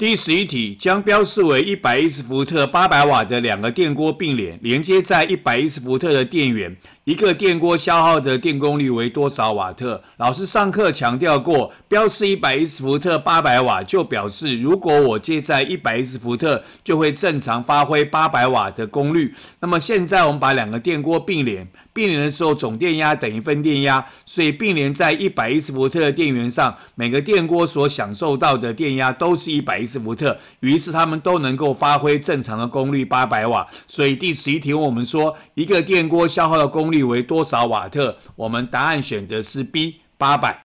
第十一题，将标示为一百一十伏特、八百瓦的两个电锅并联，连接在一百一十伏特的电源。一个电锅消耗的电功率为多少瓦特？老师上课强调过，标示一百一十伏特八百瓦，就表示如果我接在一百一十伏特，就会正常发挥八百瓦的功率。那么现在我们把两个电锅并联，并联的时候总电压等于分电压，所以并联在一百一十伏特的电源上，每个电锅所享受到的电压都是一百一十伏特，于是他们都能够发挥正常的功率八百瓦。所以第十一题问我们说，一个电锅消耗的功率。为多少瓦特？我们答案选的是 B，八百。